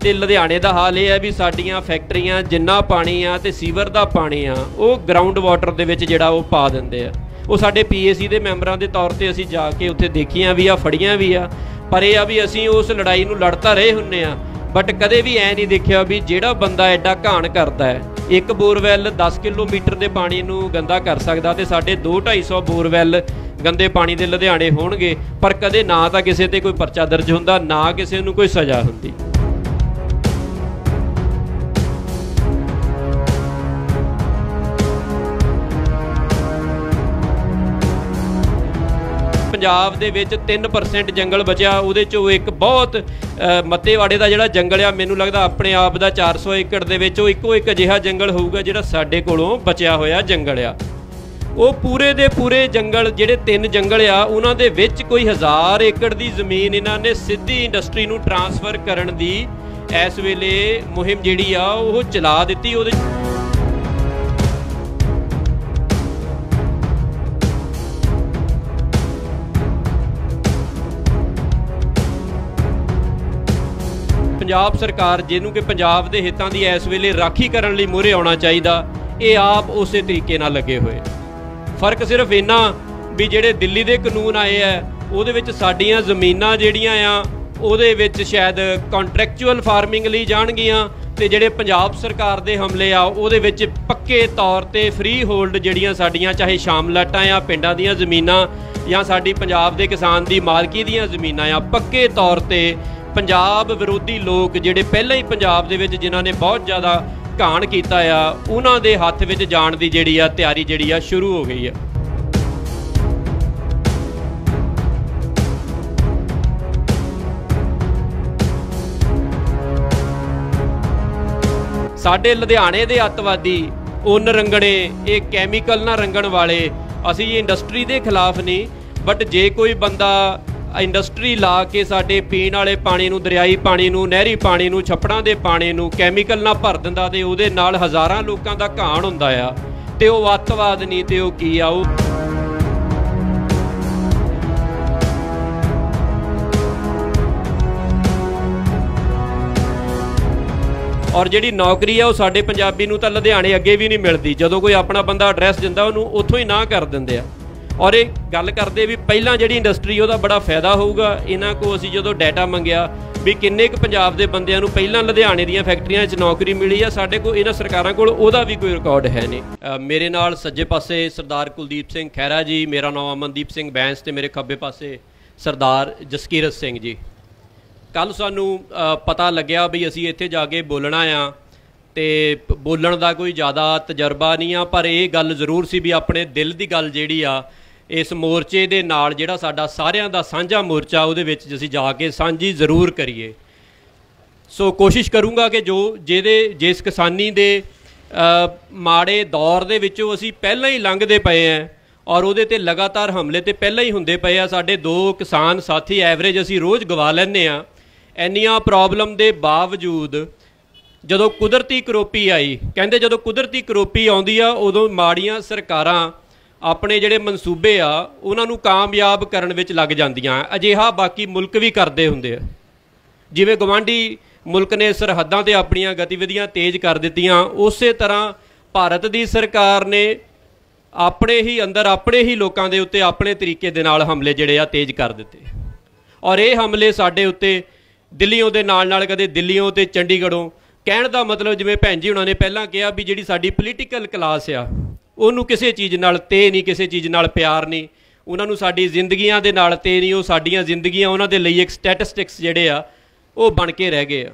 ਤੇ ਲੁਧਿਆਣੇ ਦਾ ਹਾਲ ਇਹ ਹੈ ਵੀ ਸਾਡੀਆਂ ਫੈਕਟਰੀਆਂ ਜਿੰਨਾ ਪਾਣੀ ਆ ਤੇ ਸੀਵਰ ਦਾ ਪਾਣੀ ਆ ਉਹ ਗਰਾਊਂਡ ਵਾਟਰ ਦੇ ਵਿੱਚ ਜਿਹੜਾ ਉਹ ਪਾ ਦਿੰਦੇ ਆ ਉਹ ਸਾਡੇ ਪੀਏਸੀ ਦੇ ਮੈਂਬਰਾਂ ਦੇ ਤੌਰ ਤੇ ਅਸੀਂ ਜਾ ਕੇ ਉੱਥੇ ਦੇਖੀਆਂ ਵੀ ਆ ਫੜੀਆਂ ਵੀ ਆ ਪਰ ਇਹ ਆ ਵੀ ਅਸੀਂ ਉਸ ਲੜਾਈ ਨੂੰ ਲੜਤਾ ਰਹੇ ਹੁੰਨੇ ਆ ਬਟ ਕਦੇ ਵੀ ਐ ਨਹੀਂ ਦੇਖਿਆ ਵੀ ਜਿਹੜਾ ਬੰਦਾ ਐਡਾ ਘਾਣ ਕਰਦਾ ਹੈ ਇੱਕ ਬੋਰਵੈਲ 10 ਕਿਲੋਮੀਟਰ ਦੇ ਪਾਣੀ ਨੂੰ ਗੰਦਾ ਕਰ ਸਕਦਾ ਤੇ ਸਾਡੇ 2 250 ਬੋਰਵੈਲ ਗੰਦੇ ਪਾਣੀ ਦੇ ਲੁਧਿਆਣੇ ਹੋਣਗੇ ਪਰ ਕਦੇ ਨਾ ਤਾਂ ਕਿਸੇ ਤੇ ਕੋਈ ਪਰਚਾ ਦਰਜ ਹੁੰਦਾ ਨਾ ਕਿਸੇ ਨੂੰ ਕੋਈ ਸਜ਼ਾ ਹੁੰਦੀ ਪੰਜਾਬ ਦੇ ਵਿੱਚ 3% ਜੰਗਲ ਬਚਿਆ ਉਹਦੇ ਚੋਂ ਇੱਕ ਬਹੁਤ ਮੱਤੇਵਾੜੇ ਦਾ ਜਿਹੜਾ ਜੰਗਲ ਆ ਮੈਨੂੰ ਲੱਗਦਾ ਆਪਣੇ ਆਪ ਦਾ 400 ਏਕੜ ਦੇ ਵਿੱਚ ਉਹ ਇੱਕੋ ਇੱਕ ਅਜਿਹਾ ਜੰਗਲ ਹੋਊਗਾ ਜਿਹੜਾ ਸਾਡੇ ਕੋਲੋਂ ਬਚਿਆ ਹੋਇਆ ਜੰਗਲ ਆ ਉਹ ਪੂਰੇ ਦੇ ਪੂਰੇ ਜੰਗਲ ਜਿਹੜੇ ਤਿੰਨ ਜੰਗਲ ਆ ਉਹਨਾਂ ਦੇ ਵਿੱਚ ਕੋਈ 1000 ਏਕੜ ਦੀ ਜ਼ਮੀਨ ਇਹਨਾਂ ਨੇ ਸਿੱਧੀ ਇੰਡਸਟਰੀ ਨੂੰ ਟਰਾਂਸਫਰ ਕਰਨ ਦੀ ਇਸ ਵੇਲੇ ਮੁਹਿੰਮ ਜਿਹੜੀ ਆ ਉਹ ਚਲਾ ਦਿੱਤੀ ਉਹਦੇ ਪੰਜਾਬ ਸਰਕਾਰ ਜਿਹਨੂੰ ਕਿ ਪੰਜਾਬ ਦੇ ਹਿੱਤਾਂ ਦੀ ਇਸ ਵੇਲੇ ਰਾਖੀ ਕਰਨ ਲਈ ਮੂਰੇ ਆਉਣਾ ਚਾਹੀਦਾ ਇਹ ਆਪ ਉਸੇ ਤਰੀਕੇ ਨਾਲ ਲੱਗੇ ਹੋਏ ਫਰਕ ਸਿਰਫ ਇੰਨਾ ਵੀ ਜਿਹੜੇ ਦਿੱਲੀ ਦੇ ਕਾਨੂੰਨ ਆਏ ਆ ਉਹਦੇ ਵਿੱਚ ਸਾਡੀਆਂ ਜ਼ਮੀਨਾਂ ਜਿਹੜੀਆਂ ਆ ਉਹਦੇ ਵਿੱਚ ਸ਼ਾਇਦ ਕੰਟਰੈਕਚੁਅਲ ਫਾਰਮਿੰਗ ਲਈ ਜਾਣਗੀਆਂ ਤੇ ਜਿਹੜੇ ਪੰਜਾਬ ਸਰਕਾਰ ਦੇ ਹਮਲੇ ਆ ਉਹਦੇ ਵਿੱਚ ਪੱਕੇ ਤੌਰ ਤੇ ਫ੍ਰੀ ਹੋਲਡ ਜਿਹੜੀਆਂ ਸਾਡੀਆਂ ਚਾਹੇ ਸ਼ਾਮਲਾਟਾਂ ਆ ਪਿੰਡਾਂ ਦੀਆਂ ਜ਼ਮੀਨਾਂ ਜਾਂ ਸਾਡੀ ਪੰਜਾਬ ਦੇ ਕਿਸਾਨ ਦੀ ਮਾਲਕੀ ਦੀਆਂ ਜ਼ਮੀਨਾਂ ਆ ਪੱਕੇ ਤੌਰ ਤੇ ਪੰਜਾਬ ਵਿਰੋਧੀ ਲੋਕ ਜਿਹੜੇ ਪਹਿਲਾਂ ਹੀ ਪੰਜਾਬ ਦੇ ਵਿੱਚ ਜਿਨ੍ਹਾਂ ਨੇ ਬਹੁਤ ਜ਼ਿਆਦਾ ਘਾਣ ਕੀਤਾ ਆ ਉਹਨਾਂ ਦੇ ਹੱਥ ਵਿੱਚ ਜਾਣ ਦੀ ਜਿਹੜੀ ਆ ਤਿਆਰੀ ਜਿਹੜੀ ਆ ਸ਼ੁਰੂ ਹੋ ਗਈ ਆ ਸਾਡੇ ਲੁਧਿਆਣੇ ਦੇ ਅੱਤਵਾਦੀ ਉਹਨ ਰੰਗਣੇ ਇਹ ਕੈਮੀਕਲ ਨਾਲ ਰੰਗਣ ਵਾਲੇ ਅਸੀਂ ਇਹ ਇੰਡਸਟਰੀ ਦੇ ਖਿਲਾਫ ਨਹੀਂ ਬਟ ਜੇ ਕੋਈ ਬੰਦਾ ਇੰਡਸਟਰੀ ਲਾ ਕੇ ਸਾਡੇ ਪੀਣ ਵਾਲੇ ਪਾਣੀ ਨੂੰ ਦਰਿਆਈ ਪਾਣੀ ਨੂੰ ਨਹਿਰੀ ਪਾਣੀ ਨੂੰ ਛੱਪੜਾਂ ਦੇ ਪਾਣੀ ਨੂੰ ਕੈਮੀਕਲ ਨਾਲ ਭਰ ਦਿੰਦਾ ਤੇ ਉਹਦੇ ਨਾਲ ਹਜ਼ਾਰਾਂ ਲੋਕਾਂ ਦਾ ਘਾਣ ਹੁੰਦਾ ਆ ਤੇ ਉਹ ਵਤਵਾਦ ਨਹੀਂ ਤੇ ਉਹ ਕੀ ਆ ਉਹ ਔਰ ਜਿਹੜੀ ਨੌਕਰੀ ਆ ਉਹ ਸਾਡੇ ਪੰਜਾਬੀ ਨੂੰ ਤਾਂ ਲੁਧਿਆਣੇ ਅੱਗੇ ਵੀ ਨਹੀਂ ਮਿਲਦੀ ਜਦੋਂ ਕੋਈ ਆਪਣਾ ਬੰਦਾ ਐਡਰੈਸ ਦਿੰਦਾ ਉਹਨੂੰ ਉੱਥੋਂ ਹੀ ਨਾ ਕਰ ਦਿੰਦੇ ਆ ਔਰ ਇਹ ਗੱਲ ਕਰਦੇ ਵੀ ਪਹਿਲਾਂ ਜਿਹੜੀ ਇੰਡਸਟਰੀ ਉਹਦਾ ਬੜਾ ਫਾਇਦਾ ਹੋਊਗਾ ਇਹਨਾਂ ਕੋ ਅਸੀਂ ਜਦੋਂ ਡਾਟਾ ਮੰਗਿਆ ਵੀ ਕਿੰਨੇ ਕੁ ਪੰਜਾਬ ਦੇ ਬੰਦਿਆਂ ਨੂੰ ਪਹਿਲਾਂ ਲੁਧਿਆਣੇ ਦੀਆਂ ਫੈਕਟਰੀਆਂ 'ਚ ਨੌਕਰੀ ਮਿਲੀ ਆ ਸਾਡੇ ਕੋ ਇਹਨਾਂ ਸਰਕਾਰਾਂ ਕੋਲ ਉਹਦਾ ਵੀ ਕੋਈ ਰਿਕਾਰਡ ਹੈ ਨਹੀਂ ਮੇਰੇ ਨਾਲ ਸੱਜੇ ਪਾਸੇ ਸਰਦਾਰ ਕੁਲਦੀਪ ਸਿੰਘ ਖੈਰਾ ਜੀ ਮੇਰਾ ਨਾਮ ਅਮਨਦੀਪ ਸਿੰਘ ਬੈਂਸ ਤੇ ਮੇਰੇ ਖੱਬੇ ਪਾਸੇ ਸਰਦਾਰ ਜਸਕੀਰਤ ਸਿੰਘ ਜੀ ਕੱਲ ਸਾਨੂੰ ਪਤਾ ਲੱਗਿਆ ਵੀ ਅਸੀਂ ਇੱਥੇ ਜਾ ਕੇ ਬੋਲਣਾ ਆ ਤੇ ਬੋਲਣ ਦਾ ਕੋਈ ਜ਼ਿਆਦਾ ਤਜਰਬਾ ਨਹੀਂ ਆ ਪਰ ਇਹ ਗੱਲ ਜ਼ਰੂਰ ਸੀ ਵੀ ਆਪਣੇ ਦਿਲ ਦੀ ਗੱਲ ਜਿਹੜੀ ਆ ਇਸ ਮੋਰਚੇ ਦੇ ਨਾਲ ਜਿਹੜਾ ਸਾਡਾ ਸਾਰਿਆਂ ਦਾ ਸਾਂਝਾ ਮੋਰਚਾ ਉਹਦੇ ਵਿੱਚ ਅਸੀਂ ਜਾ ਕੇ ਸਾਂਝੀ ਜ਼ਰੂਰ ਕਰੀਏ ਸੋ ਕੋਸ਼ਿਸ਼ ਕਰੂੰਗਾ ਕਿ ਜੋ ਜਿਹਦੇ ਜਿਸ ਕਿਸਾਨੀ ਦੇ ਮਾੜੇ ਦੌਰ ਦੇ ਵਿੱਚੋਂ ਅਸੀਂ ਪਹਿਲਾਂ ਹੀ ਲੰਘਦੇ ਪਏ ਆਂ ਔਰ ਉਹਦੇ ਤੇ ਲਗਾਤਾਰ ਹਮਲੇ ਤੇ ਪਹਿਲਾਂ ਹੀ ਹੁੰਦੇ ਪਏ ਆ ਸਾਡੇ ਦੋ ਕਿਸਾਨ ਸਾਥੀ ਐਵਰੇਜ ਅਸੀਂ ਰੋਜ਼ ਗਵਾ ਲੈਂਦੇ ਆ ਐਨੀਆਂ ਪ੍ਰੋਬਲਮ ਦੇ ਬਾਵਜੂਦ ਜਦੋਂ ਕੁਦਰਤੀ ਕਰੋਪੀ ਆਈ ਕਹਿੰਦੇ ਜਦੋਂ ਕੁਦਰਤੀ ਕਰੋਪੀ ਆਉਂਦੀ ਆ ਉਦੋਂ ਮਾੜੀਆਂ ਸਰਕਾਰਾਂ ਆਪਣੇ ਜਿਹੜੇ ਮਨਸੂਬੇ ਆ ਉਹਨਾਂ ਨੂੰ ਕਾਮਯਾਬ ਕਰਨ ਵਿੱਚ ਲੱਗ ਜਾਂਦੀਆਂ ਅਜਿਹਾ ਬਾਕੀ ਮੁਲਕ ਵੀ ਕਰਦੇ ਹੁੰਦੇ ਆ ਜਿਵੇਂ ਗਵਾਂਢੀ ਮੁਲਕ ਨੇ ਸਰਹੱਦਾਂ ਤੇ ਆਪਣੀਆਂ ਗਤੀਵਿਧੀਆਂ ਤੇਜ਼ ਕਰ ਦਿੱਤੀਆਂ ਉਸੇ ਤਰ੍ਹਾਂ ਭਾਰਤ ਦੀ ਸਰਕਾਰ ਨੇ ਆਪਣੇ ਹੀ ਅੰਦਰ ਆਪਣੇ ਹੀ ਲੋਕਾਂ ਦੇ ਉੱਤੇ ਆਪਣੇ ਤਰੀਕੇ ਦੇ ਨਾਲ ਹਮਲੇ ਜਿਹੜੇ ਆ ਤੇਜ਼ ਕਰ ਦਿੱਤੇ ਔਰ ਇਹ ਹਮਲੇ ਸਾਡੇ ਉੱਤੇ ਦਿੱਲੀੋਂ ਦੇ ਨਾਲ ਨਾਲ ਕਦੇ ਦਿੱਲੀੋਂ ਤੇ ਚੰਡੀਗੜ੍ਹੋਂ ਕਹਿਣ ਦਾ ਮਤਲਬ ਜਿਵੇਂ ਭੈਣ ਜੀ ਉਹਨਾਂ ਨੇ ਪਹਿਲਾਂ ਕਿਹਾ ਵੀ ਜਿਹੜੀ ਸਾਡੀ ਪੋਲੀਟੀਕਲ ਕਲਾਸ ਆ ਉਹਨੂੰ ਕਿਸੇ ਚੀਜ਼ ਨਾਲ ਤੇ ਨਹੀਂ ਕਿਸੇ ਚੀਜ਼ ਨਾਲ ਪਿਆਰ ਨਹੀਂ ਉਹਨਾਂ ਨੂੰ ਸਾਡੀ ਜ਼ਿੰਦਗੀਆਂ ਦੇ ਨਾਲ ਤੇ ਨਹੀਂ ਉਹ ਸਾਡੀਆਂ ਜ਼ਿੰਦਗੀਆਂ ਉਹਨਾਂ ਦੇ ਲਈ ਇੱਕ ਸਟੈਟਿਸਟਿਕਸ ਜਿਹੜੇ ਆ ਉਹ ਬਣ ਕੇ ਰਹਿ ਗਏ ਆ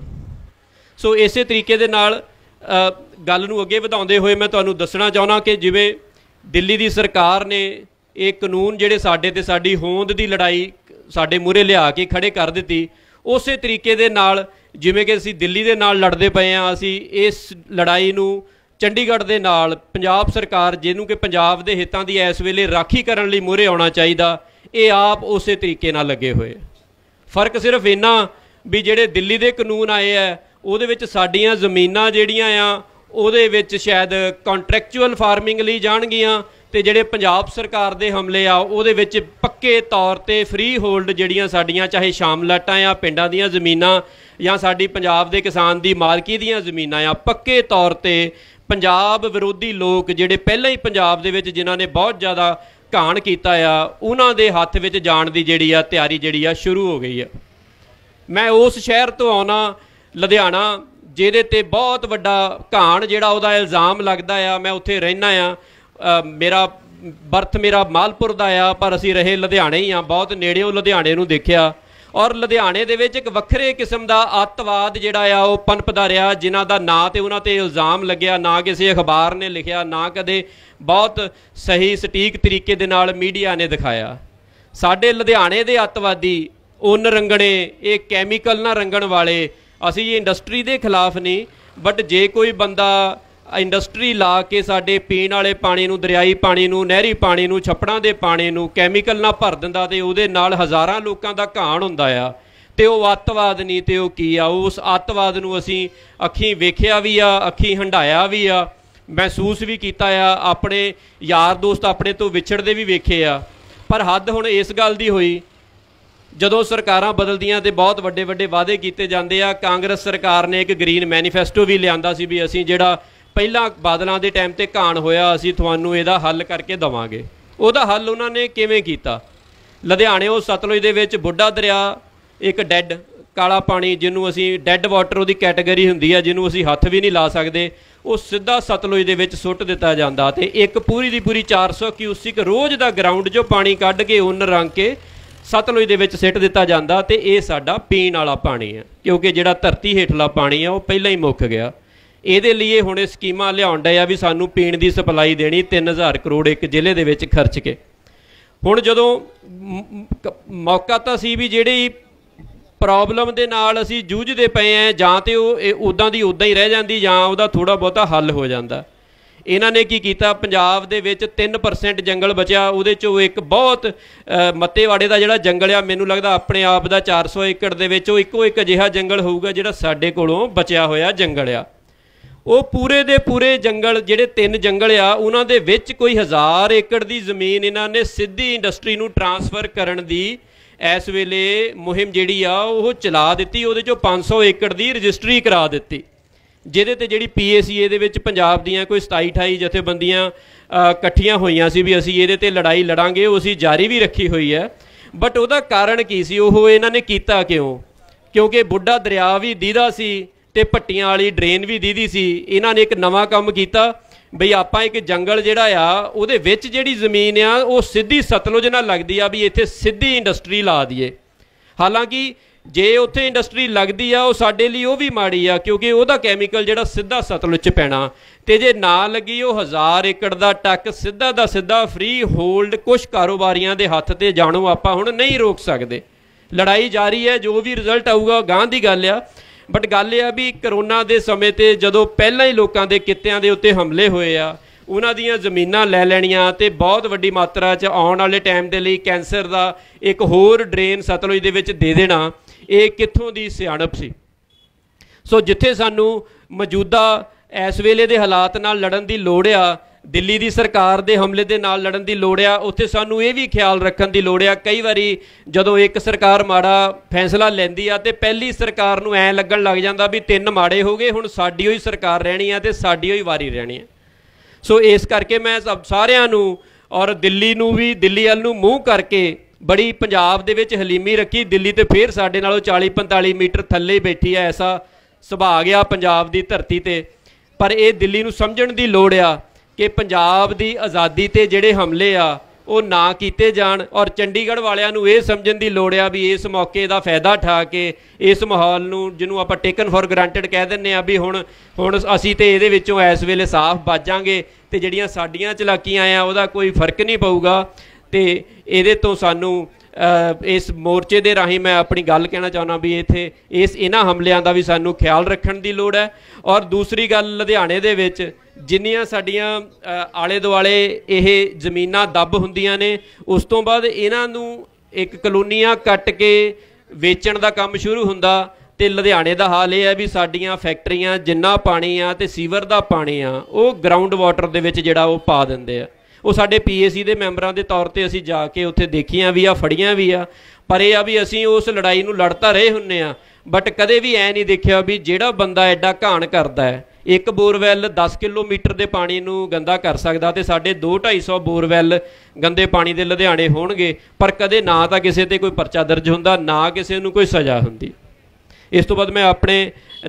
ਸੋ ਇਸੇ ਤਰੀਕੇ ਦੇ ਨਾਲ ਗੱਲ ਨੂੰ ਅੱਗੇ ਵਧਾਉਂਦੇ ਹੋਏ ਮੈਂ ਤੁਹਾਨੂੰ ਦੱਸਣਾ ਚਾਹੁੰਦਾ ਕਿ ਜਿਵੇਂ ਦਿੱਲੀ ਦੀ ਸਰਕਾਰ ਨੇ ਇਹ ਕਾਨੂੰਨ ਜਿਹੜੇ ਸਾਡੇ ਤੇ ਸਾਡੀ ਹੋਂਦ ਦੀ ਲੜਾਈ ਸਾਡੇ ਮੂਰੇ ਲਿਆ ਕੇ ਖੜੇ ਕਰ ਦਿੱਤੀ ਉਸੇ ਤਰੀਕੇ ਦੇ ਨਾਲ ਜਿਵੇਂ ਕਿ ਅਸੀਂ ਦਿੱਲੀ ਦੇ ਨਾਲ ਲੜਦੇ ਪਏ ਆ ਅਸੀਂ ਇਸ ਲੜਾਈ ਨੂੰ ਚੰਡੀਗੜ੍ਹ ਦੇ ਨਾਲ ਪੰਜਾਬ ਸਰਕਾਰ ਜਿਹਨੂੰ ਕਿ ਪੰਜਾਬ ਦੇ ਹਿੱਤਾਂ ਦੀ ਇਸ ਵੇਲੇ ਰਾਖੀ ਕਰਨ ਲਈ ਮੂਰੇ ਆਉਣਾ ਚਾਹੀਦਾ ਇਹ ਆਪ ਉਸੇ ਤਰੀਕੇ ਨਾਲ ਲੱਗੇ ਹੋਏ ਫਰਕ ਸਿਰਫ ਇੰਨਾ ਵੀ ਜਿਹੜੇ ਦਿੱਲੀ ਦੇ ਕਾਨੂੰਨ ਆਏ ਆ ਉਹਦੇ ਵਿੱਚ ਸਾਡੀਆਂ ਜ਼ਮੀਨਾਂ ਜਿਹੜੀਆਂ ਆ ਉਹਦੇ ਵਿੱਚ ਸ਼ਾਇਦ ਕੰਟਰੈਕਚੁਅਲ ਫਾਰਮਿੰਗ ਲਈ ਜਾਣਗੀਆਂ ਤੇ ਜਿਹੜੇ ਪੰਜਾਬ ਸਰਕਾਰ ਦੇ ਹਮਲੇ ਆ ਉਹਦੇ ਵਿੱਚ ਪੱਕੇ ਤੌਰ ਤੇ ਫ੍ਰੀ ਹੋਲਡ ਜਿਹੜੀਆਂ ਸਾਡੀਆਂ ਚਾਹੇ ਸ਼ਾਮਲਾਟਾਂ ਆ ਪਿੰਡਾਂ ਦੀਆਂ ਜ਼ਮੀਨਾਂ ਜਾਂ ਸਾਡੀ ਪੰਜਾਬ ਦੇ ਕਿਸਾਨ ਦੀ ਮਾਲਕੀ ਦੀਆਂ ਜ਼ਮੀਨਾਂ ਆ ਪੱਕੇ ਤੌਰ ਤੇ ਪੰਜਾਬ ਵਿਰੋਧੀ ਲੋਕ ਜਿਹੜੇ ਪਹਿਲਾਂ ਹੀ ਪੰਜਾਬ ਦੇ ਵਿੱਚ ਜਿਨ੍ਹਾਂ ਨੇ ਬਹੁਤ ਜ਼ਿਆਦਾ ਘਾਣ ਕੀਤਾ ਆ ਉਹਨਾਂ ਦੇ ਹੱਥ ਵਿੱਚ ਜਾਣ ਦੀ ਜਿਹੜੀ ਆ ਤਿਆਰੀ ਜਿਹੜੀ ਆ ਸ਼ੁਰੂ ਹੋ ਗਈ ਆ ਮੈਂ ਉਸ ਸ਼ਹਿਰ ਤੋਂ ਆਉਣਾ ਲੁਧਿਆਣਾ ਜਿਹਦੇ ਤੇ ਬਹੁਤ ਵੱਡਾ ਘਾਣ ਜਿਹੜਾ ਉਹਦਾ ਇਲਜ਼ਾਮ ਲੱਗਦਾ ਆ ਮੈਂ ਉੱਥੇ ਰਹਿਣਾ ਆ ਮੇਰਾ ਬਰਥ ਮੇਰਾ ਮਾਲਪੁਰ ਦਾ ਆ ਪਰ ਅਸੀਂ ਰਹੇ ਲੁਧਿਆਣੇ ਹੀ ਆ ਬਹੁਤ ਨੇੜਿਓਂ ਲੁਧਿਆਣੇ ਨੂੰ ਦੇਖਿਆ ਔਰ ਲੁਧਿਆਣੇ ਦੇ ਵਿੱਚ ਇੱਕ ਵੱਖਰੇ ਕਿਸਮ ਦਾ ਅੱਤਵਾਦ ਜਿਹੜਾ ਆ ਉਹ ਪਨਪਦਾ ਰਿਹਾ ਜਿਨ੍ਹਾਂ ਦਾ ਨਾਂ ਤੇ ਉਹਨਾਂ ਤੇ ਇਲਜ਼ਾਮ ਲੱਗਿਆ ਨਾ ਕਿਸੇ ਅਖਬਾਰ ਨੇ ਲਿਖਿਆ ਨਾ ਕਦੇ ਬਹੁਤ ਸਹੀ ਸਟੀਕ ਤਰੀਕੇ ਦੇ ਨਾਲ ਮੀਡੀਆ ਨੇ ਦਿਖਾਇਆ ਸਾਡੇ ਲੁਧਿਆਣੇ ਦੇ ਅੱਤਵਾਦੀ ਉਹ ਰੰਗਣੇ ਇਹ ਕੈਮੀਕਲ ਨਾਲ ਰੰਗਣ ਵਾਲੇ ਅਸੀਂ ਇਹ ਇੰਡਸਟਰੀ ਦੇ ਖਿਲਾਫ ਨਹੀਂ ਬਟ ਜੇ ਕੋਈ ਬੰਦਾ ਇੰਡਸਟਰੀ ਲਾ ਕੇ ਸਾਡੇ ਪੀਣ ਵਾਲੇ ਪਾਣੀ ਨੂੰ ਦਰਿਆਈ ਪਾਣੀ ਨੂੰ ਨਹਿਰੀ ਪਾਣੀ ਨੂੰ ਛੱਪੜਾਂ ਦੇ ਪਾਣੀ ਨੂੰ ਕੈਮੀਕਲ ਨਾਲ ਭਰ ਦਿੰਦਾ ਤੇ ਉਹਦੇ ਨਾਲ ਹਜ਼ਾਰਾਂ ਲੋਕਾਂ ਦਾ ਘਾਣ ਹੁੰਦਾ ਆ ਤੇ ਉਹ ਅੱਤਵਾਦ ਨਹੀਂ ਤੇ ਉਹ ਕੀ ਆ ਉਸ ਅੱਤਵਾਦ ਨੂੰ ਅਸੀਂ ਅੱਖੀਂ ਵੇਖਿਆ ਵੀ ਆ ਅੱਖੀਂ ਹੰਡਾਇਆ ਵੀ ਆ ਮਹਿਸੂਸ ਵੀ ਕੀਤਾ ਆ ਆਪਣੇ ਯਾਰ ਦੋਸਤ ਆਪਣੇ ਤੋਂ ਵਿਛੜਦੇ ਵੀ ਵੇਖੇ ਆ ਪਰ ਹੱਦ ਹੁਣ ਇਸ ਗੱਲ ਦੀ ਹੋਈ ਜਦੋਂ ਸਰਕਾਰਾਂ ਬਦਲਦੀਆਂ ਤੇ ਬਹੁਤ ਵੱਡੇ ਵੱਡੇ ਵਾਅਦੇ ਕੀਤੇ ਜਾਂਦੇ ਆ ਕਾਂਗਰਸ ਸਰਕਾਰ ਨੇ ਇੱਕ ਗ੍ਰੀਨ ਮੈਨੀਫੈਸਟੋ ਵੀ ਲਿਆਂਦਾ ਸੀ ਵੀ ਅਸੀਂ ਜਿਹੜਾ ਪਹਿਲਾਂ ਬਾਦਲਾਂ ਦੇ ਟਾਈਮ ਤੇ ਕਾਣ ਹੋਇਆ ਅਸੀਂ ਤੁਹਾਨੂੰ ਇਹਦਾ ਹੱਲ ਕਰਕੇ ਦਵਾਂਗੇ ਉਹਦਾ ਹੱਲ ਉਹਨਾਂ ਨੇ ਕਿਵੇਂ ਕੀਤਾ ਲੁਧਿਆਣੇ ਉਹ ਸਤਲੁਜ ਦੇ ਵਿੱਚ ਬੁੱਢਾ ਦਰਿਆ ਇੱਕ ਡੈੱਡ ਕਾਲਾ ਪਾਣੀ ਜਿਹਨੂੰ ਅਸੀਂ ਡੈੱਡ ਵਾਟਰ ਉਹਦੀ ਕੈਟਾਗਰੀ ਹੁੰਦੀ ਆ ਜਿਹਨੂੰ ਅਸੀਂ ਹੱਥ ਵੀ ਨਹੀਂ ਲਾ ਸਕਦੇ ਉਹ ਸਿੱਧਾ ਸਤਲੁਜ ਦੇ ਵਿੱਚ ਸੁੱਟ ਦਿੱਤਾ ਜਾਂਦਾ ਤੇ ਇੱਕ ਪੂਰੀ ਦੀ ਪੂਰੀ 400 ਕਿਊਸਿਕ ਰੋਜ਼ ਦਾ ਗਰਾਊਂਡ ਜੋ ਪਾਣੀ ਕੱਢ ਕੇ ਉਨ ਰੰਗ ਕੇ ਸਤਲੁਜ ਦੇ ਵਿੱਚ ਸਿੱਟ ਦਿੱਤਾ ਜਾਂਦਾ ਤੇ ਇਹ ਸਾਡਾ ਪੀਣ ਵਾਲਾ ਪਾਣੀ ਆ ਕਿਉਂਕਿ ਜਿਹੜਾ ਧਰਤੀ ਹੇਠਲਾ ਪਾਣੀ ਆ ਉਹ ਪਹਿਲਾਂ ਹੀ ਮੁੱਕ ਗਿਆ ਇਹਦੇ ਲਈ ਹੁਣ ਇਹ ਸਕੀਮਾਂ ਲਿਆਉਣ ਡਏ ਆ ਵੀ ਸਾਨੂੰ ਪੀਣ ਦੀ ਸਪਲਾਈ ਦੇਣੀ 3000 ਕਰੋੜ ਇੱਕ ਜ਼ਿਲ੍ਹੇ ਦੇ ਵਿੱਚ ਖਰਚ ਕੇ ਹੁਣ ਜਦੋਂ ਮੌਕਾ ਤਾਂ ਸੀ ਵੀ ਜਿਹੜੀ ਪ੍ਰੋਬਲਮ ਦੇ ਨਾਲ ਅਸੀਂ ਜੂਝਦੇ ਪਏ ਆ ਜਾਂ ਤੇ ਉਹ ਉਦਾਂ ਦੀ ਉਦਾਂ ਹੀ ਰਹਿ ਜਾਂਦੀ ਜਾਂ ਉਹਦਾ ਥੋੜਾ ਬਹੁਤਾ ਹੱਲ ਹੋ ਜਾਂਦਾ ਇਹਨਾਂ ਨੇ ਕੀ ਕੀਤਾ ਪੰਜਾਬ ਦੇ ਵਿੱਚ 3% ਜੰਗਲ ਬਚਿਆ ਉਹਦੇ ਚੋਂ ਇੱਕ ਬਹੁਤ ਮੱਤੇਵਾੜੇ ਦਾ ਜਿਹੜਾ ਜੰਗਲ ਆ ਮੈਨੂੰ ਲੱਗਦਾ ਆਪਣੇ ਆਪ ਦਾ 400 ਏਕੜ ਦੇ ਵਿੱਚ ਉਹ ਇੱਕੋ ਇੱਕ ਅਜਿਹਾ ਜੰਗਲ ਹੋਊਗਾ ਜਿਹੜਾ ਸਾਡੇ ਕੋਲੋਂ ਬਚਿਆ ਹੋਇਆ ਜੰਗਲ ਆ ਉਹ ਪੂਰੇ ਦੇ ਪੂਰੇ ਜੰਗਲ ਜਿਹੜੇ ਤਿੰਨ ਜੰਗਲ ਆ ਉਹਨਾਂ ਦੇ ਵਿੱਚ ਕੋਈ ਹਜ਼ਾਰ ਏਕੜ ਦੀ ਜ਼ਮੀਨ ਇਹਨਾਂ ਨੇ ਸਿੱਧੀ ਇੰਡਸਟਰੀ ਨੂੰ ਟਰਾਂਸਫਰ ਕਰਨ ਦੀ ਇਸ ਵੇਲੇ ਮੁਹਿੰਮ ਜਿਹੜੀ ਆ ਉਹ ਚਲਾ ਦਿੱਤੀ ਉਹਦੇ ਚੋਂ 500 ਏਕੜ ਦੀ ਰਜਿਸਟਰੀ ਕਰਾ ਦਿੱਤੀ ਜਿਹਦੇ ਤੇ ਜਿਹੜੀ ਪੀਏਸੀਏ ਦੇ ਵਿੱਚ ਪੰਜਾਬ ਦੀਆਂ ਕੋਈ 27 28 ਜਥੇਬੰਦੀਆਂ ਇਕੱਠੀਆਂ ਹੋਈਆਂ ਸੀ ਵੀ ਅਸੀਂ ਇਹਦੇ ਤੇ ਲੜਾਈ ਲੜਾਂਗੇ ਉਹ ਅਸੀਂ ਜਾਰੀ ਵੀ ਰੱਖੀ ਹੋਈ ਹੈ ਬਟ ਉਹਦਾ ਕਾਰਨ ਕੀ ਸੀ ਉਹ ਇਹਨਾਂ ਨੇ ਕੀਤਾ ਕਿਉਂ ਕਿਉਂਕਿ ਬੁੱਢਾ ਦਰਿਆ ਵੀ ਦੀਦਾ ਸੀ ਤੇ ਪੱਟੀਆਂ ਵਾਲੀ ਡਰੇਨ ਵੀ ਦੀਦੀ ਸੀ ਇਹਨਾਂ ਨੇ ਇੱਕ ਨਵਾਂ ਕੰਮ ਕੀਤਾ ਬਈ ਆਪਾਂ ਇੱਕ ਜੰਗਲ ਜਿਹੜਾ ਆ ਉਹਦੇ ਵਿੱਚ ਜਿਹੜੀ ਜ਼ਮੀਨ ਆ ਉਹ ਸਿੱਧੀ ਸਤਲੁਜ ਨਾਲ ਲੱਗਦੀ ਆ ਵੀ ਇੱਥੇ ਸਿੱਧੀ ਇੰਡਸਟਰੀ ਲਾ ਦਈਏ ਹਾਲਾਂਕਿ ਜੇ ਉੱਥੇ ਇੰਡਸਟਰੀ ਲੱਗਦੀ ਆ ਉਹ ਸਾਡੇ ਲਈ ਉਹ ਵੀ ਮਾੜੀ ਆ ਕਿਉਂਕਿ ਉਹਦਾ ਕੈਮੀਕਲ ਜਿਹੜਾ ਸਿੱਧਾ ਸਤਲੁਜ 'ਚ ਪੈਣਾ ਤੇ ਜੇ ਨਾ ਲੱਗੀ ਉਹ 1000 ਏਕੜ ਦਾ ਟੱਕ ਸਿੱਧਾ ਦਾ ਸਿੱਧਾ ਫ੍ਰੀ ਹੋਲਡ ਕੁਝ ਕਾਰੋਬਾਰੀਆਂ ਦੇ ਹੱਥ ਤੇ ਜਾਣੋ ਆਪਾਂ ਹੁਣ ਨਹੀਂ ਰੋਕ ਸਕਦੇ ਲੜਾਈ ਜਾਰੀ ਹੈ ਜੋ ਵੀ ਰਿਜ਼ਲਟ ਆਊਗਾ ਗਾਂਧੀ ਗੱਲ ਆ ਬਟ ਗੱਲ ਇਹ ਆ ਵੀ ਕਰੋਨਾ ਦੇ ਸਮੇਂ ਤੇ ਜਦੋਂ ਪਹਿਲਾਂ ਹੀ ਲੋਕਾਂ ਦੇ ਕਿੱਤਿਆਂ ਦੇ ਉੱਤੇ ਹਮਲੇ ਹੋਏ ਆ ਉਹਨਾਂ ਦੀਆਂ ਜ਼ਮੀਨਾਂ ਲੈ ਲੈਣੀਆਂ ਤੇ ਬਹੁਤ ਵੱਡੀ ਮਾਤਰਾ 'ਚ ਆਉਣ ਵਾਲੇ ਟਾਈਮ ਦੇ ਲਈ ਕੈਂਸਰ ਦਾ ਇੱਕ ਹੋਰ ਡਰੇਨ ਸਤਲੁਜ ਦੇ ਵਿੱਚ ਦੇ ਦੇਣਾ ਇਹ ਕਿੱਥੋਂ ਦੀ ਸਿਆਣਪ ਸੀ ਸੋ ਜਿੱਥੇ ਸਾਨੂੰ ਮੌਜੂਦਾ ਇਸ ਵੇਲੇ ਦੇ ਹਾਲਾਤ ਨਾਲ ਲੜਨ ਦੀ ਲੋੜ ਆ ਦਿੱਲੀ ਦੀ ਸਰਕਾਰ ਦੇ ਹਮਲੇ ਦੇ ਨਾਲ ਲੜਨ ਦੀ ਲੋੜ ਆ ਉੱਥੇ ਸਾਨੂੰ ਇਹ ਵੀ ਖਿਆਲ ਰੱਖਣ ਦੀ ਲੋੜ ਆ ਕਈ ਵਾਰੀ ਜਦੋਂ ਇੱਕ ਸਰਕਾਰ ਮਾੜਾ ਫੈਸਲਾ ਲੈਂਦੀ ਆ ਤੇ ਪਹਿਲੀ ਸਰਕਾਰ ਨੂੰ ਐ ਲੱਗਣ ਲੱਗ ਜਾਂਦਾ ਵੀ ਤਿੰਨ ਮਾੜੇ ਹੋ ਗਏ ਹੁਣ ਸਾਡੀ ਹੋਈ ਸਰਕਾਰ ਰਹਿਣੀ ਆ ਤੇ ਸਾਡੀ ਹੋਈ ਵਾਰੀ ਰਹਿਣੀ ਆ ਸੋ ਇਸ ਕਰਕੇ ਮੈਂ ਸਭ ਸਾਰਿਆਂ ਨੂੰ ਔਰ ਦਿੱਲੀ ਨੂੰ ਵੀ ਦਿੱਲੀ ਵਾਲ ਨੂੰ ਮੂੰਹ ਕਰਕੇ ਬੜੀ ਪੰਜਾਬ ਦੇ ਵਿੱਚ ਹਲੀਮੀ ਰੱਖੀ ਦਿੱਲੀ ਤੇ ਫੇਰ ਸਾਡੇ ਨਾਲੋਂ 40 45 ਮੀਟਰ ਥੱਲੇ ਬੈਠੀ ਐ ਐਸਾ ਸੁਭਾਗ ਆ ਪੰਜਾਬ ਦੀ ਧਰਤੀ ਤੇ ਪਰ ਇਹ ਦਿੱਲੀ ਨੂੰ ਸਮਝਣ ਦੀ ਲੋੜ ਆ ਕਿ ਪੰਜਾਬ ਦੀ ਆਜ਼ਾਦੀ ਤੇ ਜਿਹੜੇ ਹਮਲੇ ਆ ਉਹ ਨਾ ਕੀਤੇ ਜਾਣ ਔਰ ਚੰਡੀਗੜ੍ਹ ਵਾਲਿਆਂ ਨੂੰ ਇਹ ਸਮਝਣ ਦੀ ਲੋੜ ਆ ਵੀ ਇਸ ਮੌਕੇ ਦਾ ਫਾਇਦਾ ਠਾ ਕੇ ਇਸ ਮਾਹੌਲ ਨੂੰ ਜਿਹਨੂੰ ਆਪਾਂ ਟੇਕਨ ਫਾਰ ਗਰੰਟਡ ਕਹਿ ਦਿੰਨੇ ਆ ਵੀ ਹੁਣ ਹੁਣ ਅਸੀਂ ਤੇ ਇਹਦੇ ਵਿੱਚੋਂ ਇਸ ਵੇਲੇ ਸਾਫ਼ ਬਾਜਾਂਗੇ ਤੇ ਜਿਹੜੀਆਂ ਸਾਡੀਆਂ ਚਲਾਕੀਆਂ ਆ ਉਹਦਾ ਕੋਈ ਫਰਕ ਨਹੀਂ ਪਊਗਾ ਤੇ ਇਹਦੇ ਤੋਂ ਸਾਨੂੰ ਇਸ ਮੋਰਚੇ ਦੇ ਰਾਹੀਂ ਮੈਂ ਆਪਣੀ ਗੱਲ ਕਹਿਣਾ ਚਾਹੁੰਦਾ ਵੀ ਇੱਥੇ ਇਸ ਇਹਨਾਂ ਹਮਲਿਆਂ ਦਾ ਵੀ ਸਾਨੂੰ ਖਿਆਲ ਰੱਖਣ ਦੀ ਲੋੜ ਹੈ ਔਰ ਦੂਸਰੀ ਗੱਲ ਲੁਧਿਆਣੇ ਦੇ ਵਿੱਚ ਜਿੰਨੀਆਂ ਸਾਡੀਆਂ ਆਲੇ ਦੁਆਲੇ ਇਹ ਜ਼ਮੀਨਾਂ ਦੱਬ ਹੁੰਦੀਆਂ ਨੇ ਉਸ ਤੋਂ ਬਾਅਦ ਇਹਨਾਂ ਨੂੰ ਇੱਕ ਕਲੋਨੀਆਂ ਕੱਟ ਕੇ ਵੇਚਣ ਦਾ ਕੰਮ ਸ਼ੁਰੂ ਹੁੰਦਾ ਤੇ ਲੁਧਿਆਣੇ ਦਾ ਹਾਲ ਇਹ ਹੈ ਵੀ ਸਾਡੀਆਂ ਫੈਕਟਰੀਆਂ ਜਿੰਨਾ ਪਾਣੀ ਆ ਤੇ ਸੀਵਰ ਦਾ ਪਾਣੀ ਆ ਉਹ ਗਰਾਊਂਡ ਵਾਟਰ ਦੇ ਵਿੱਚ ਜਿਹੜਾ ਉਹ ਪਾ ਦਿੰਦੇ ਆ ਉਹ ਸਾਡੇ ਪੀਏਸੀ ਦੇ ਮੈਂਬਰਾਂ ਦੇ ਤੌਰ ਤੇ ਅਸੀਂ ਜਾ ਕੇ ਉੱਥੇ ਦੇਖੀਆਂ ਵੀ ਆ ਫੜੀਆਂ ਵੀ ਆ ਪਰ ਇਹ ਆ ਵੀ ਅਸੀਂ ਉਸ ਲੜਾਈ ਨੂੰ ਲੜਤਾ ਰਹੇ ਹੁੰਨੇ ਆ ਬਟ ਕਦੇ ਵੀ ਐ ਨਹੀਂ ਦੇਖਿਆ ਵੀ ਜਿਹੜਾ ਬੰਦਾ ਐਡਾ ਘਾਣ ਕਰਦਾ ਹੈ ਇੱਕ ਬੋਰਵੈਲ 10 ਕਿਲੋਮੀਟਰ ਦੇ ਪਾਣੀ ਨੂੰ ਗੰਦਾ ਕਰ ਸਕਦਾ ਤੇ ਸਾਡੇ 2-250 ਬੋਰਵੈਲ ਗੰਦੇ ਪਾਣੀ ਦੇ ਲੁਧਿਆਣੇ ਹੋਣਗੇ ਪਰ ਕਦੇ ਨਾ ਤਾਂ ਕਿਸੇ ਤੇ ਕੋਈ ਪਰਚਾ ਦਰਜ ਹੁੰਦਾ ਨਾ ਕਿਸੇ ਨੂੰ ਕੋਈ ਸਜ਼ਾ ਹੁੰਦੀ ਇਸ ਤੋਂ ਬਾਅਦ ਮੈਂ ਆਪਣੇ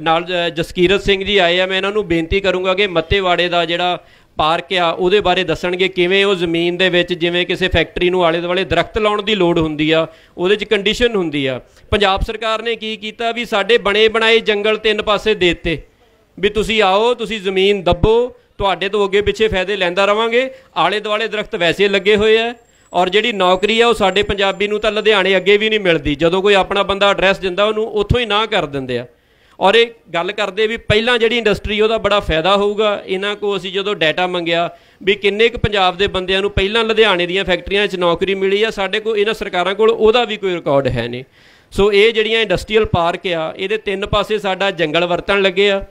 ਨਾਲ ਜਸਕੀਰਤ ਸਿੰਘ ਜੀ ਆਏ ਆ ਮੈਂ ਇਹਨਾਂ ਨੂੰ ਬੇਨਤੀ ਕਰੂੰਗਾ ਕਿ ਮੱਤੇਵਾੜੇ ਦਾ ਜਿਹੜਾ ਪਾਰਕ ਆ ਉਹਦੇ ਬਾਰੇ ਦੱਸਣਗੇ ਕਿਵੇਂ ਉਹ ਜ਼ਮੀਨ ਦੇ ਵਿੱਚ ਜਿਵੇਂ ਕਿਸੇ ਫੈਕਟਰੀ ਨੂੰ ਆਲੇ ਦੁਆਲੇ ਦਰਖਤ ਲਾਉਣ ਦੀ ਲੋੜ ਹੁੰਦੀ ਆ ਉਹਦੇ 'ਚ ਕੰਡੀਸ਼ਨ ਹੁੰਦੀ ਆ ਪੰਜਾਬ ਸਰਕਾਰ ਨੇ ਕੀ ਕੀਤਾ ਵੀ ਸਾਡੇ ਬਣੇ ਬਣਾਏ ਜੰਗਲ ਤਿੰਨ ਪਾਸੇ ਦੇ ਦਿੱਤੇ ਵੀ ਤੁਸੀਂ ਆਓ ਤੁਸੀਂ ਜ਼ਮੀਨ ਦੱਬੋ ਤੁਹਾਡੇ ਤੋਂ ਅੱਗੇ ਪਿੱਛੇ ਫਾਇਦੇ ਲੈਂਦਾ ਰਵਾਂਗੇ ਆਲੇ ਦੁਆਲੇ ਦਰਖਤ ਵੈਸੇ ਲੱਗੇ ਹੋਏ ਆ ਔਰ ਜਿਹੜੀ ਨੌਕਰੀ ਆ ਉਹ ਸਾਡੇ ਪੰਜਾਬੀ ਨੂੰ ਤਾਂ ਲੁਧਿਆਣੇ ਅੱਗੇ ਵੀ ਨਹੀਂ ਮਿਲਦੀ ਜਦੋਂ ਕੋਈ ਆਪਣਾ ਬੰਦਾ ਐਡਰੈਸ ਦਿੰਦਾ ਉਹਨੂੰ ਉੱਥੋਂ ਹੀ ਨਾ ਕਰ ਦਿੰਦੇ ਆ ਔਰ ਇਹ ਗੱਲ ਕਰਦੇ ਵੀ ਪਹਿਲਾਂ ਜਿਹੜੀ ਇੰਡਸਟਰੀ ਉਹਦਾ ਬੜਾ ਫਾਇਦਾ ਹੋਊਗਾ ਇਹਨਾਂ ਕੋ ਅਸੀਂ ਜਦੋਂ ਡਾਟਾ ਮੰਗਿਆ ਵੀ ਕਿੰਨੇ ਕੁ ਪੰਜਾਬ ਦੇ ਬੰਦਿਆਂ ਨੂੰ ਪਹਿਲਾਂ ਲੁਧਿਆਣੇ ਦੀਆਂ ਫੈਕਟਰੀਆਂ 'ਚ ਨੌਕਰੀ ਮਿਲੀ ਆ ਸਾਡੇ ਕੋ ਇਹਨਾਂ ਸਰਕਾਰਾਂ ਕੋਲ ਉਹਦਾ ਵੀ ਕੋਈ ਰਿਕਾਰਡ ਹੈ ਨਹੀਂ ਸੋ ਇਹ ਜਿਹੜੀਆਂ ਇੰਡਸਟਰੀਅਲ ਪਾਰਕ ਆ ਇਹਦੇ ਤਿੰਨ ਪਾਸੇ ਸਾਡਾ ਜੰਗਲ ਵਰਤਣ ਲੱਗੇ ਆ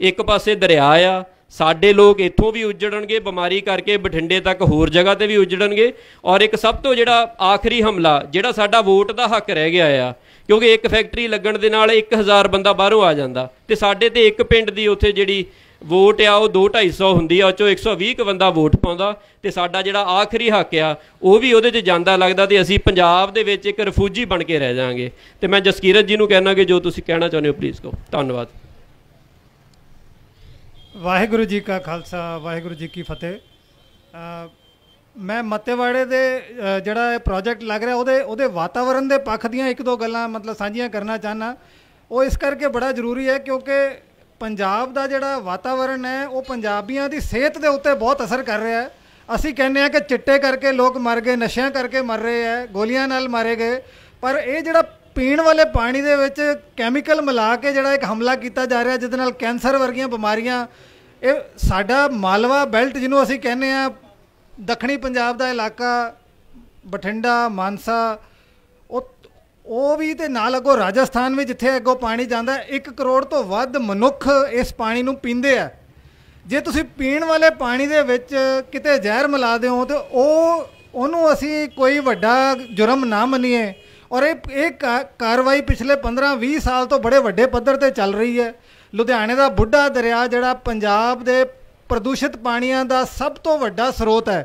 ਇੱਕ ਪਾਸੇ ਦਰਿਆ ਆ ਸਾਡੇ ਲੋਕ ਇੱਥੋਂ ਵੀ ਉਜੜਣਗੇ ਬਿਮਾਰੀ ਕਰਕੇ ਬਠਿੰਡੇ ਤੱਕ ਹੋਰ ਜਗ੍ਹਾ ਤੇ ਵੀ ਉਜੜਣਗੇ ਔਰ ਇੱਕ ਸਭ ਤੋਂ ਜਿਹੜਾ ਆਖਰੀ ਹਮਲਾ ਜਿਹੜਾ ਸਾਡਾ ਵੋਟ ਦਾ ਹੱਕ ਰਹਿ ਗਿਆ ਆ ਕਿਉਂਕਿ ਇੱਕ ਫੈਕਟਰੀ ਲੱਗਣ ਦੇ ਨਾਲ 1000 ਬੰਦਾ ਬਾਹਰੋਂ ਆ ਜਾਂਦਾ ਤੇ ਸਾਡੇ ਤੇ ਇੱਕ ਪਿੰਡ ਦੀ ਉੱਥੇ ਜਿਹੜੀ ਵੋਟ ਆ ਉਹ 2-250 ਹੁੰਦੀ ਆ ਉਹ ਚੋਂ 120 ਬੰਦਾ ਵੋਟ ਪਾਉਂਦਾ ਤੇ ਸਾਡਾ ਜਿਹੜਾ ਆਖਰੀ ਹੱਕ ਆ ਉਹ ਵੀ ਉਹਦੇ 'ਚ ਜਾਂਦਾ ਲੱਗਦਾ ਤੇ ਅਸੀਂ ਪੰਜਾਬ ਦੇ ਵਿੱਚ ਇੱਕ ਰਫੂਜੀ ਬਣ ਕੇ ਰਹਿ ਜਾਾਂਗੇ ਤੇ ਮੈਂ ਜਸਕੀਰਤ ਜੀ ਨੂੰ ਕਹਿਣਾ ਕਿ ਜੋ ਤੁਸੀਂ ਕਹਿਣਾ ਚਾਹੁੰਦੇ ਹੋ ਪਲੀਜ਼ ਕਹੋ ਧੰਨਵਾਦ ਵਾਹਿਗੁਰੂ ਜੀ ਕਾ ਖਾਲਸਾ ਵਾਹਿਗੁਰੂ ਜੀ ਕੀ ਫਤਿਹ ਮੈਂ ਮੱਤੇਵਾੜੇ ਦੇ ਜਿਹੜਾ ਇਹ ਪ੍ਰੋਜੈਕਟ ਲੱਗ ਰਿਹਾ ਉਹਦੇ ਉਹਦੇ ਵਾਤਾਵਰਣ ਦੇ ਪੱਖ ਦੀਆਂ ਇੱਕ ਦੋ ਗੱਲਾਂ ਮਤਲਬ ਸਾਂਝੀਆਂ ਕਰਨਾ ਚਾਹਨਾ ਉਹ ਇਸ ਕਰਕੇ ਬੜਾ ਜ਼ਰੂਰੀ ਹੈ ਕਿਉਂਕਿ ਪੰਜਾਬ ਦਾ ਜਿਹੜਾ ਵਾਤਾਵਰਣ ਹੈ ਉਹ ਪੰਜਾਬੀਆਂ ਦੀ ਸਿਹਤ ਦੇ ਉੱਤੇ ਬਹੁਤ ਅਸਰ ਕਰ ਰਿਹਾ ਹੈ ਅਸੀਂ ਕਹਿੰਦੇ ਆ ਕਿ ਚਿੱਟੇ ਕਰਕੇ ਲੋਕ ਮਰ ਗਏ ਨਸ਼ਿਆਂ ਕਰਕੇ ਮਰ ਰਹੇ ਆ ਗੋਲੀਆਂ ਨਾਲ ਮਾਰੇ ਗਏ ਪਰ ਇਹ ਜਿਹੜਾ ਪੀਣ ਵਾਲੇ ਪਾਣੀ ਦੇ ਵਿੱਚ ਕੈਮੀਕਲ ਮਿਲਾ ਕੇ ਜਿਹੜਾ ਇੱਕ ਹਮਲਾ ਕੀਤਾ ਜਾ ਰਿਹਾ ਜਿਹਦੇ ਨਾਲ ਕੈਂਸਰ ਵਰਗੀਆਂ ਬਿਮਾਰੀਆਂ ਇਹ ਸਾਡਾ ਮਾਲਵਾ ਬੈਲਟ ਜਿਹਨੂੰ ਅਸੀਂ ਕਹਿੰਦੇ ਆ ਦੱਖਣੀ ਪੰਜਾਬ ਦਾ ਇਲਾਕਾ ਬਠਿੰਡਾ ਮਾਨਸਾ ਉਹ ਉਹ ਵੀ ਤੇ ਨਾਲ ਅਗੋ ਰਾਜਸਥਾਨ ਵੀ ਜਿੱਥੇ ਅੱਗੋ ਪਾਣੀ ਜਾਂਦਾ 1 ਕਰੋੜ ਤੋਂ ਵੱਧ ਮਨੁੱਖ ਇਸ ਪਾਣੀ ਨੂੰ ਪੀਂਦੇ ਆ ਜੇ ਤੁਸੀਂ ਪੀਣ ਵਾਲੇ ਪਾਣੀ ਦੇ ਵਿੱਚ ਕਿਤੇ ਜ਼ਹਿਰ ਮਿਲਾ ਦਿਓ ਤੇ ਉਹ ਉਹਨੂੰ ਅਸੀਂ ਕੋਈ ਵੱਡਾ ਜੁਰਮ ਨਾ ਮੰਨੀਏ ਔਰ ਇਹ ਇਹ ਕਾਰਵਾਈ ਪਿਛਲੇ 15-20 ਸਾਲ ਤੋਂ ਬੜੇ ਵੱਡੇ ਪੱਧਰ ਤੇ ਚੱਲ ਰਹੀ ਹੈ ਲੁਧਿਆਣੇ ਦਾ ਬੁੱਢਾ ਦਰਿਆ ਜਿਹੜਾ ਪੰਜਾਬ ਦੇ ਪ੍ਰਦੂਸ਼ਿਤ ਪਾਣੀਆਂ ਦਾ ਸਭ ਤੋਂ ਵੱਡਾ ਸਰੋਤ ਹੈ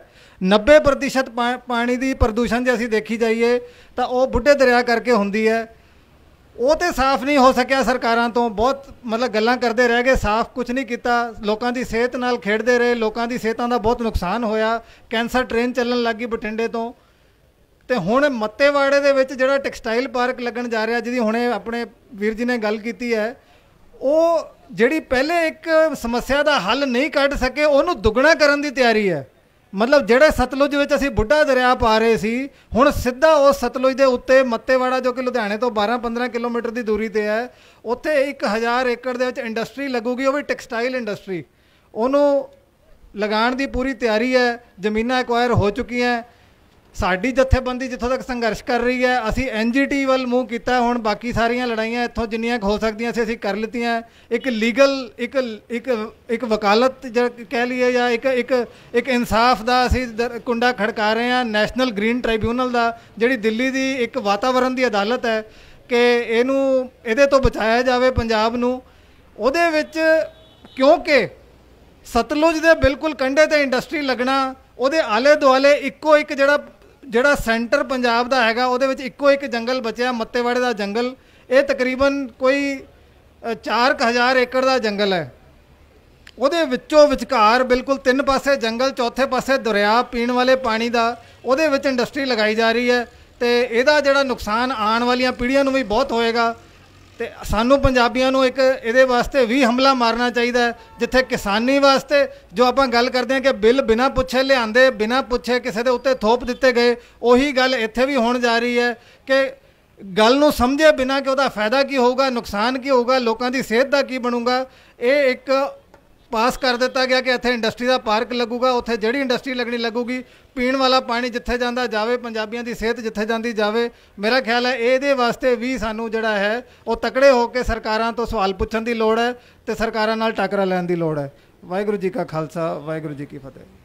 90% ਪਾਣੀ ਦੀ ਪ੍ਰਦੂਸ਼ਣ ਜੇ ਅਸੀਂ ਦੇਖੀ ਜਾਈਏ ਤਾਂ ਉਹ ਬੁੱਢੇ ਦਰਿਆ ਕਰਕੇ ਹੁੰਦੀ ਹੈ ਉਹ ਤੇ ਸਾਫ਼ ਨਹੀਂ ਹੋ ਸਕਿਆ ਸਰਕਾਰਾਂ ਤੋਂ ਬਹੁਤ ਮਤਲਬ ਗੱਲਾਂ ਕਰਦੇ ਰਹਿ ਗਏ ਸਾਫ਼ ਕੁਝ ਨਹੀਂ ਕੀਤਾ ਲੋਕਾਂ ਦੀ ਸਿਹਤ ਨਾਲ ਖੇਡਦੇ ਰਹੇ ਲੋਕਾਂ ਦੀ ਸਿਹਤਾਂ ਦਾ ਬਹੁਤ ਨੁਕਸਾਨ ਹੋਇਆ ਕੈਂਸਰ ਟ੍ਰੇਨ ਚੱਲਣ ਲੱਗੀ ਬਟਿੰਡੇ ਤੋਂ ਤੇ ਹੁਣ ਮੱਤੇਵਾੜੇ ਦੇ ਵਿੱਚ ਜਿਹੜਾ ਟੈਕਸਟਾਈਲ ਪਾਰਕ ਲੱਗਣ ਜਾ ਰਿਹਾ ਜਿਹਦੀ ਹੁਣੇ ਆਪਣੇ ਵੀਰ ਜੀ ਨੇ ਗੱਲ ਕੀਤੀ ਹੈ ਉਹ ਜਿਹੜੀ ਪਹਿਲੇ ਇੱਕ ਸਮੱਸਿਆ ਦਾ ਹੱਲ ਨਹੀਂ ਕੱਢ ਸਕੇ ਉਹਨੂੰ ਦੁੱਗਣਾ ਕਰਨ ਦੀ ਤਿਆਰੀ ਹੈ ਮਤਲਬ ਜਿਹੜੇ ਸਤਲੁਜ ਵਿੱਚ ਅਸੀਂ ਬੁੱਢਾ ਦਰਿਆ ਪਾ ਰਹੇ ਸੀ ਹੁਣ ਸਿੱਧਾ ਉਹ ਸਤਲੁਜ ਦੇ ਉੱਤੇ ਮੱਤੇਵਾੜਾ ਜੋ ਕਿ ਲੁਧਿਆਣੇ ਤੋਂ 12-15 ਕਿਲੋਮੀਟਰ ਦੀ ਦੂਰੀ ਤੇ ਹੈ ਉੱਥੇ 1000 ਏਕੜ ਦੇ ਵਿੱਚ ਇੰਡਸਟਰੀ ਲੱਗੂਗੀ ਉਹ ਵੀ ਟੈਕਸਟਾਈਲ ਇੰਡਸਟਰੀ ਉਹਨੂੰ ਲਗਾਉਣ ਦੀ ਪੂਰੀ ਤਿਆਰੀ ਹੈ ਜ਼ਮੀਨਾਂ ਐਕਵਾਇਰ ਹੋ ਚੁੱਕੀਆਂ ਸਾਡੀ ਜਥੇਬੰਦੀ ਜਿੱਥੋਂ ਤੱਕ ਸੰਘਰਸ਼ ਕਰ ਰਹੀ ਹੈ ਅਸੀਂ ਐਨਜੀਟੀ ਵੱਲ ਮੂੰਹ ਕੀਤਾ ਹੁਣ ਬਾਕੀ ਸਾਰੀਆਂ ਲੜਾਈਆਂ ਇੱਥੋਂ ਜਿੰਨੀਆਂ ਹੋ ਸਕਦੀਆਂ ਸੀ ਅਸੀਂ ਕਰ ਲਿੱਤੀਆਂ ਇੱਕ ਲੀਗਲ ਇੱਕ ਇੱਕ ਇੱਕ ਵਕਾਲਤ ਕਹਿ ਲਈਏ ਜਾਂ ਇੱਕ ਇੱਕ ਇੱਕ ਇਨਸਾਫ ਦਾ ਅਸੀਂ ਕੁੰਡਾ ਖੜਕਾ ਰਹੇ ਹਾਂ ਨੈਸ਼ਨਲ ਗ੍ਰੀਨ ਟ੍ਰਾਈਬਿਊਨਲ ਦਾ ਜਿਹੜੀ ਦਿੱਲੀ ਦੀ ਇੱਕ ਵਾਤਾਵਰਣ ਦੀ ਅਦਾਲਤ ਹੈ ਕਿ ਇਹਨੂੰ ਇਹਦੇ ਤੋਂ ਬਚਾਇਆ ਜਾਵੇ ਪੰਜਾਬ ਨੂੰ ਉਹਦੇ ਵਿੱਚ ਕਿਉਂਕਿ ਸਤਲੁਜ ਦੇ ਬਿਲਕੁਲ ਕੰਢੇ ਤੇ ਇੰਡਸਟਰੀ ਲੱਗਣਾ ਉਹਦੇ ਆਲੇ ਦੁਆਲੇ ਇੱਕੋ ਇੱਕ ਜਿਹੜਾ ਜਿਹੜਾ ਸੈਂਟਰ ਪੰਜਾਬ ਦਾ ਹੈਗਾ ਉਹਦੇ ਵਿੱਚ ਇੱਕੋ ਇੱਕ ਜੰਗਲ ਬਚਿਆ ਮੱਤੇਵਾੜੇ ਦਾ ਜੰਗਲ ਇਹ ਤਕਰੀਬਨ ਕੋਈ 4000 ਏਕੜ ਦਾ ਜੰਗਲ ਹੈ ਉਹਦੇ ਵਿੱਚੋਂ ਵਿਚਕਾਰ ਬਿਲਕੁਲ ਤਿੰਨ ਪਾਸੇ ਜੰਗਲ ਚੌਥੇ ਪਾਸੇ ਦਰਿਆ ਪੀਣ ਵਾਲੇ ਪਾਣੀ ਦਾ ਉਹਦੇ ਵਿੱਚ ਇੰਡਸਟਰੀ ਲਗਾਈ ਜਾ ਰਹੀ ਹੈ ਤੇ ਇਹਦਾ ਜਿਹੜਾ ਨੁਕਸਾਨ ਆਉਣ ਵਾਲੀਆਂ ਪੀੜ੍ਹੀਆਂ ਨੂੰ ਵੀ ਬਹੁਤ ਹੋਏਗਾ ਤੇ ਸਾਨੂੰ ਪੰਜਾਬੀਆਂ ਨੂੰ ਇੱਕ ਇਹਦੇ ਵਾਸਤੇ ਵੀ ਹਮਲਾ ਮਾਰਨਾ ਚਾਹੀਦਾ ਜਿੱਥੇ ਕਿਸਾਨੀ ਵਾਸਤੇ ਜੋ ਆਪਾਂ ਗੱਲ ਕਰਦੇ ਆ ਕਿ ਬਿੱਲ ਬਿਨਾ ਪੁੱਛੇ ਲਿਆਂਦੇ ਬਿਨਾ ਪੁੱਛੇ ਕਿਸੇ ਦੇ ਉੱਤੇ ਥੋਪ ਦਿੱਤੇ ਗਏ ਉਹੀ ਗੱਲ ਇੱਥੇ ਵੀ ਹੋਣ ਜਾ ਰਹੀ ਹੈ ਕਿ ਗੱਲ ਨੂੰ ਸਮਝੇ ਬਿਨਾ ਕਿ ਉਹਦਾ ਫਾਇਦਾ ਕੀ ਹੋਊਗਾ ਨੁਕਸਾਨ ਕੀ ਹੋਊਗਾ ਲੋਕਾਂ ਦੀ ਸਿਹਤ ਦਾ ਕੀ ਬਣੂਗਾ ਇਹ ਇੱਕ ਪਾਸ ਕਰ ਦਿੱਤਾ ਗਿਆ ਕਿ ਇੱਥੇ ਇੰਡਸਟਰੀ ਦਾ ਪਾਰਕ ਲੱਗੂਗਾ ਉੱਥੇ ਜਿਹੜੀ ਇੰਡਸਟਰੀ ਲੱਗਣੀ ਲੱਗੂਗੀ ਪੀਣ ਵਾਲਾ ਪਾਣੀ ਜਿੱਥੇ ਜਾਂਦਾ ਜਾਵੇ ਪੰਜਾਬੀਆਂ ਦੀ ਸਿਹਤ ਜਿੱਥੇ ਜਾਂਦੀ ਜਾਵੇ ਮੇਰਾ ਖਿਆਲ ਹੈ ਇਹਦੇ ਵਾਸਤੇ ਵੀ ਸਾਨੂੰ ਜਿਹੜਾ ਹੈ ਉਹ ਤਕੜੇ ਹੋ ਕੇ ਸਰਕਾਰਾਂ ਤੋਂ ਸਵਾਲ ਪੁੱਛਣ ਦੀ ਲੋੜ ਹੈ ਤੇ ਸਰਕਾਰਾਂ ਨਾਲ ਟੱਕਰ ਲੈਣ ਦੀ ਲੋੜ ਹੈ ਵਾਹਿਗੁਰੂ ਜੀ ਕਾ ਖਾਲਸਾ ਵਾਹਿਗੁਰੂ ਜੀ ਕੀ ਫਤਿਹ